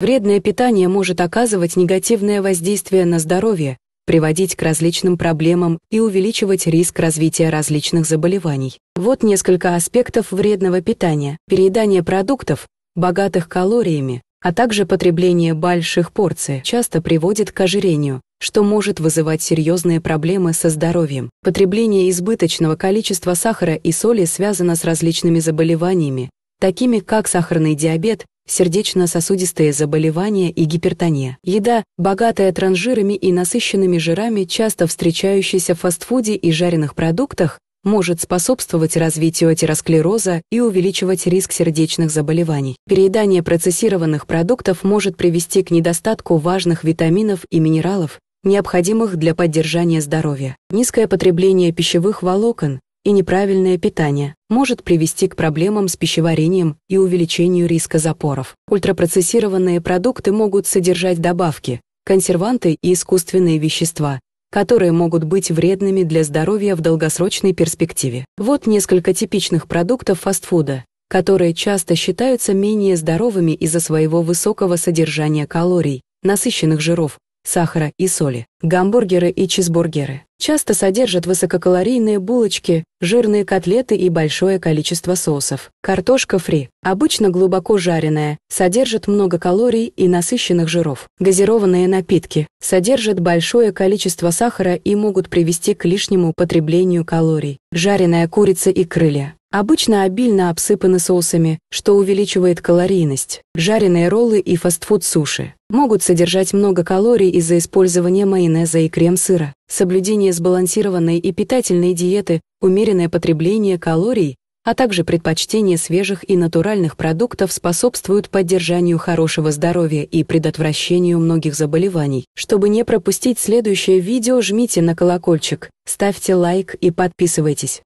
Вредное питание может оказывать негативное воздействие на здоровье, приводить к различным проблемам и увеличивать риск развития различных заболеваний. Вот несколько аспектов вредного питания. Переедание продуктов, богатых калориями, а также потребление больших порций часто приводит к ожирению, что может вызывать серьезные проблемы со здоровьем. Потребление избыточного количества сахара и соли связано с различными заболеваниями, такими как сахарный диабет, сердечно-сосудистые заболевания и гипертония. Еда, богатая транжирами и насыщенными жирами, часто встречающаяся в фастфуде и жареных продуктах, может способствовать развитию атеросклероза и увеличивать риск сердечных заболеваний. Переедание процессированных продуктов может привести к недостатку важных витаминов и минералов, необходимых для поддержания здоровья. Низкое потребление пищевых волокон, и неправильное питание может привести к проблемам с пищеварением и увеличению риска запоров. Ультрапроцессированные продукты могут содержать добавки, консерванты и искусственные вещества, которые могут быть вредными для здоровья в долгосрочной перспективе. Вот несколько типичных продуктов фастфуда, которые часто считаются менее здоровыми из-за своего высокого содержания калорий, насыщенных жиров, сахара и соли. Гамбургеры и чизбургеры часто содержат высококалорийные булочки, жирные котлеты и большое количество соусов. Картошка фри, обычно глубоко жареная, содержит много калорий и насыщенных жиров. Газированные напитки содержат большое количество сахара и могут привести к лишнему потреблению калорий. Жареная курица и крылья обычно обильно обсыпаны соусами, что увеличивает калорийность. Жареные роллы и фастфуд-суши могут содержать много калорий из-за использования майонеза и крем-сыра соблюдение сбалансированной и питательной диеты, умеренное потребление калорий, а также предпочтение свежих и натуральных продуктов способствуют поддержанию хорошего здоровья и предотвращению многих заболеваний. Чтобы не пропустить следующее видео, жмите на колокольчик, ставьте лайк и подписывайтесь.